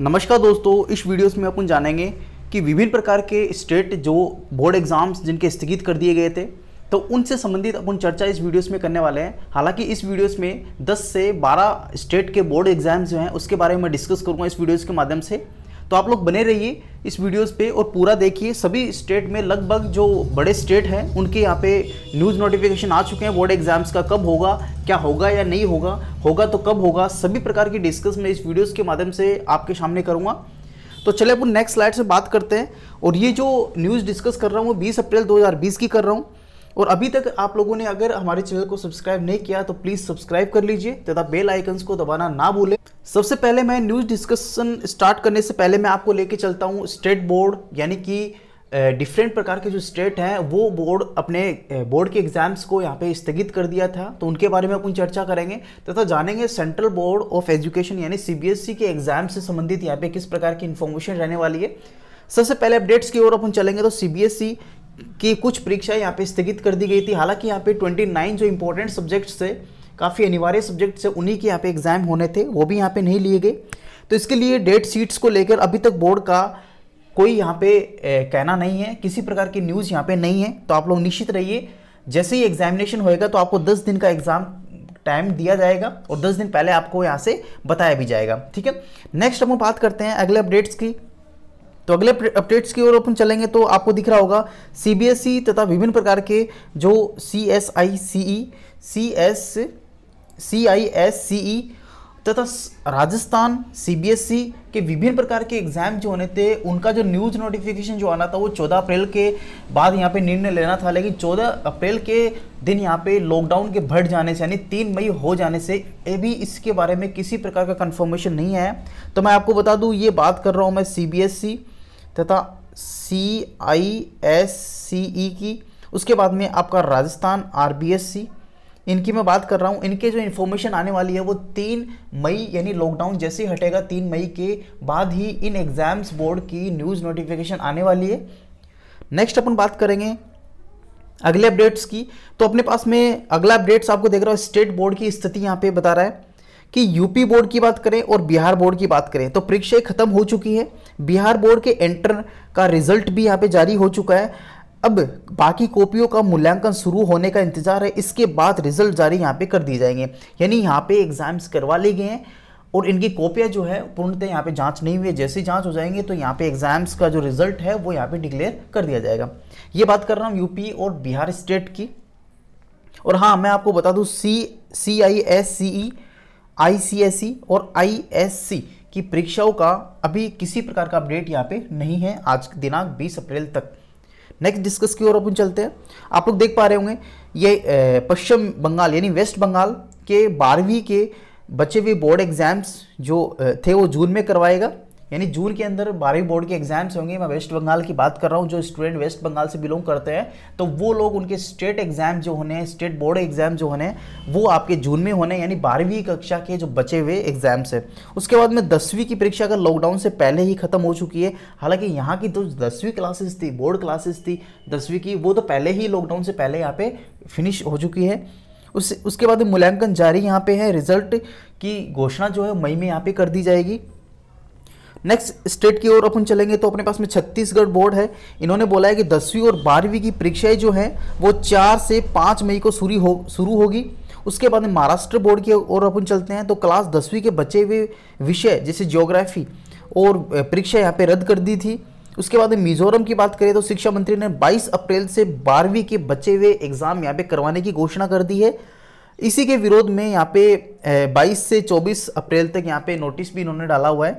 नमस्कार दोस्तों इस वीडियोस में अपन जानेंगे कि विभिन्न प्रकार के स्टेट जो बोर्ड एग्जाम्स जिनके स्थगित कर दिए गए थे तो उनसे संबंधित अपन चर्चा इस वीडियोस में करने वाले हैं हालांकि इस वीडियोस में 10 से 12 स्टेट के बोर्ड एग्जाम्स जो हैं उसके बारे में डिस्कस करूँगा इस वीडियोज़ के माध्यम से तो आप लोग बने रहिए इस वीडियोस पे और पूरा देखिए सभी स्टेट में लगभग जो बड़े स्टेट हैं उनके यहाँ पे न्यूज़ नोटिफिकेशन आ चुके हैं बोर्ड एग्जाम्स का कब होगा क्या होगा या नहीं होगा होगा तो कब होगा सभी प्रकार की डिस्कस मैं इस वीडियोज़ के माध्यम से आपके सामने करूँगा तो चले अपन नेक्स्ट स्लाइड से बात करते हैं और ये जो न्यूज़ डिस्कस कर रहा हूँ वो बीस अप्रैल दो की कर रहा हूँ और अभी तक आप लोगों ने अगर हमारे चैनल को सब्सक्राइब नहीं किया तो प्लीज सब्सक्राइब कर लीजिए तथा बेल आइकन्स को दबाना ना भूलें सबसे पहले मैं न्यूज डिस्कशन स्टार्ट करने से पहले मैं आपको लेके चलता हूँ स्टेट बोर्ड यानी कि डिफरेंट प्रकार के जो स्टेट हैं वो बोर्ड अपने बोर्ड के एग्जाम्स को यहाँ पे स्थगित कर दिया था तो उनके बारे में अपन चर्चा करेंगे तथा तो जानेंगे सेंट्रल बोर्ड ऑफ एजुकेशन यानी सीबीएसई के एग्जाम से संबंधित यहाँ पे किस प्रकार की इन्फॉर्मेशन रहने वाली है सबसे पहले अपडेट्स की ओर अपन चलेंगे तो सीबीएसई की कुछ परीक्षाएं यहाँ पे स्थगित कर दी गई थी हालांकि यहाँ पे 29 जो इम्पोर्टेंट सब्जेक्ट्स थे काफ़ी अनिवार्य सब्जेक्ट्स है उन्हीं के यहाँ पे एग्जाम होने थे वो भी यहाँ पे नहीं लिए गए तो इसके लिए डेट शीट्स को लेकर अभी तक बोर्ड का कोई यहाँ पे ए, कहना नहीं है किसी प्रकार की न्यूज़ यहाँ पे नहीं है तो आप लोग निश्चित रहिए जैसे ही एग्जामिनेशन होएगा तो आपको दस दिन का एग्ज़ाम टाइम दिया जाएगा और दस दिन पहले आपको यहाँ से बताया भी जाएगा ठीक है नेक्स्ट हम बात करते हैं अगले अपडेट्स की तो अगले अपडेट्स की ओर अपन चलेंगे तो आपको दिख रहा होगा सीबीएसई e तथा विभिन्न प्रकार के जो C S I C E C S C I S C E तथा राजस्थान सीबीएसई e के विभिन्न प्रकार के एग्जाम जो होने थे उनका जो न्यूज नोटिफिकेशन जो आना था वो 14 अप्रैल के बाद यहाँ पे निर्णय लेना था लेकिन 14 अप्रैल के दिन यहाँ पे लॉकडाउन के बढ़ जाने से यानी तीन मई हो जाने से अभी इसके बारे में किसी प्रकार का कन्फर्मेशन नहीं है तो मैं आपको बता दूँ ये बात कर रहा हूँ मैं सी तथा सी आई एस सी ई की उसके बाद में आपका Rajasthan R B S C इनकी मैं बात कर रहा हूँ इनके जो इन्फॉर्मेशन आने वाली है वो तीन मई यानी लॉकडाउन जैसे ही हटेगा तीन मई के बाद ही इन एग्ज़ाम्स बोर्ड की न्यूज़ नोटिफिकेशन आने वाली है नेक्स्ट अपन बात करेंगे अगले अपडेट्स की तो अपने पास में अगला अपडेट्स आपको देख रहा हूँ स्टेट बोर्ड की स्थिति यहाँ पे बता रहा है कि यूपी बोर्ड की बात करें और बिहार बोर्ड की बात करें तो परीक्षाएं खत्म हो चुकी है बिहार बोर्ड के एंटर का रिजल्ट भी यहाँ पे जारी हो चुका है अब बाकी कॉपियों का मूल्यांकन शुरू होने का इंतजार है इसके बाद रिजल्ट जारी यहाँ पे कर दिए जाएंगे यानी यहाँ पे एग्जाम्स करवा लिए गए हैं और इनकी कॉपियाँ जो है पूर्णतः यहाँ पे जांच नहीं हुई है जैसे जांच हो जाएंगे तो यहाँ पे एग्जाम्स का जो रिजल्ट है वो यहाँ पे डिक्लेयर कर दिया जाएगा ये बात कर रहा हूँ यूपी और बिहार स्टेट की और हाँ मैं आपको बता दूँ सी सी I S C E I e और आई की परीक्षाओं का अभी किसी प्रकार का अपडेट यहाँ पे नहीं है आज दिनांक 20 अप्रैल तक नेक्स्ट डिस्कस की ओर अपन चलते हैं आप लोग देख पा रहे होंगे ये पश्चिम बंगाल यानी वेस्ट बंगाल के बारहवीं के बचे हुए बोर्ड एग्जाम्स जो थे वो जून में करवाएगा यानी जून के अंदर बारहवीं बोर्ड के एग्जाम्स होंगे मैं वेस्ट बंगाल की बात कर रहा हूँ जो स्टूडेंट वेस्ट बंगाल से बिलोंग करते हैं तो वो लोग उनके स्टेट एग्जाम जो होने हैं स्टेट बोर्ड एग्जाम जो होने वो आपके जून में होने यानी बारहवीं कक्षा के जो बचे हुए एग्जाम्स हैं उसके बाद में दसवीं की परीक्षा अगर लॉकडाउन से पहले ही खत्म हो चुकी है हालांकि यहाँ की जो तो दसवीं क्लासेस थी बोर्ड क्लासेस थी दसवीं की वो तो पहले ही लॉकडाउन से पहले यहाँ पे फिनिश हो चुकी है उस उसके बाद मूल्यांकन जारी यहाँ पे है रिजल्ट की घोषणा जो है मई में यहाँ पे कर दी जाएगी नेक्स्ट स्टेट की ओर अपन चलेंगे तो अपने पास में छत्तीसगढ़ बोर्ड है इन्होंने बोला है कि दसवीं और बारहवीं की परीक्षाएं जो हैं वो चार से पाँच मई को शुरू हो शुरू होगी उसके बाद महाराष्ट्र बोर्ड की ओर अपन चलते हैं तो क्लास दसवीं के बचे हुए विषय जैसे ज्योग्राफी और परीक्षा यहाँ पे रद्द कर दी थी उसके बाद मिजोरम की बात करें तो शिक्षा मंत्री ने 22 अप्रैल से बारहवीं के बचे हुए एग्ज़ाम यहाँ पे करवाने की घोषणा कर दी है इसी के विरोध में यहाँ पे 22 से 24 अप्रैल तक यहाँ पे नोटिस भी इन्होंने डाला हुआ है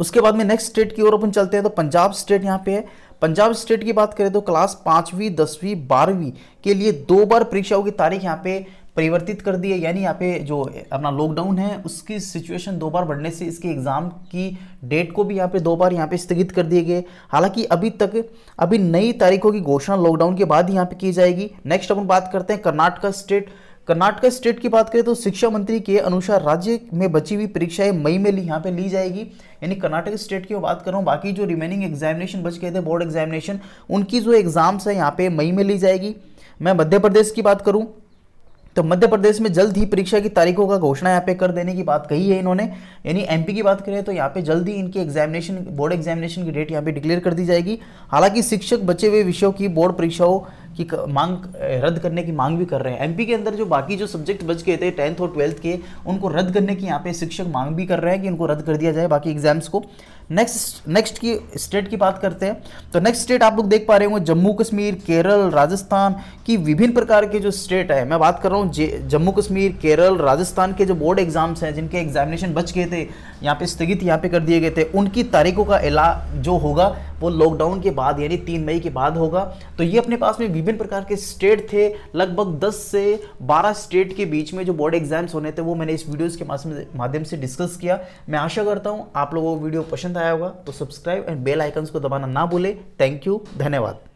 उसके बाद में नेक्स्ट स्टेट की ओर अपन चलते हैं तो पंजाब स्टेट यहाँ पे है पंजाब स्टेट की बात करें तो क्लास पाँचवीं दसवीं बारहवीं के लिए दो बार परीक्षाओं की तारीख यहाँ पे परिवर्तित कर दी है यानी यहाँ पे जो अपना लॉकडाउन है उसकी सिचुएशन दो बार बढ़ने से इसके एग्ज़ाम की डेट को भी यहाँ पे दो बार यहाँ पे स्थगित कर दिए गए हालांकि अभी तक अभी नई तारीखों की घोषणा लॉकडाउन के बाद ही यहाँ पे की जाएगी नेक्स्ट अपन बात करते हैं कर्नाटका स्टेट कर्नाटक स्टेट की बात करें तो शिक्षा मंत्री के अनुसार राज्य में बची हुई परीक्षाएं मई में ली यहाँ पे ली जाएगी यानी कर्नाटक स्टेट की बात कर रहा हूँ बाकी जो रिमेनिंग एग्जामिनेशन बच गए थे बोर्ड एग्जामिनेशन उनकी जो एग्जाम्स है यहाँ पे मई में ली जाएगी मैं मध्य प्रदेश की बात करूँ तो मध्य प्रदेश में जल्द ही परीक्षा की तारीखों का घोषणा यहाँ पे कर देने की बात कही है इन्होंने यानी एमपी की बात करें तो यहाँ पे जल्द ही इनकी एग्जामिनेशन बोर्ड एग्जामिनेशन की डेट यहाँ पे डिक्लेयर कर दी जाएगी हालांकि शिक्षक बचे हुए विषयों की बोर्ड परीक्षाओं की मांग रद्द करने की मांग भी कर रहे हैं एमपी के अंदर जो बाकी जो सब्जेक्ट बच गए थे टेंथ और ट्वेल्थ के उनको रद्द करने की यहाँ पे शिक्षक मांग भी कर रहे हैं कि उनको रद्द कर दिया जाए बाकी एग्जाम्स को नेक्स्ट नेक्स्ट की स्टेट की बात करते हैं तो नेक्स्ट स्टेट आप लोग देख पा रहे होंगे जम्मू कश्मीर केरल राजस्थान की विभिन्न प्रकार के जो स्टेट है मैं बात कर रहा हूँ जम्मू कश्मीर केरल राजस्थान के जो बोर्ड एग्जाम्स हैं जिनके एग्जामिनेशन बच गए थे यहाँ पे स्थगित यहाँ पे कर दिए गए थे उनकी तारीखों का एला जो होगा वो लॉकडाउन के बाद यानी तीन मई के बाद होगा तो ये अपने पास में विभिन्न प्रकार के स्टेट थे लगभग दस से बारह स्टेट के बीच में जो बोर्ड एग्जाम्स होने थे वो मैंने इस वीडियोज़ के माध्यम से डिस्कस किया मैं आशा करता हूँ आप लोगों को वीडियो पसंद आया होगा तो सब्सक्राइब एंड बेल आइकन्स को दबाना ना भूलें थैंक यू धन्यवाद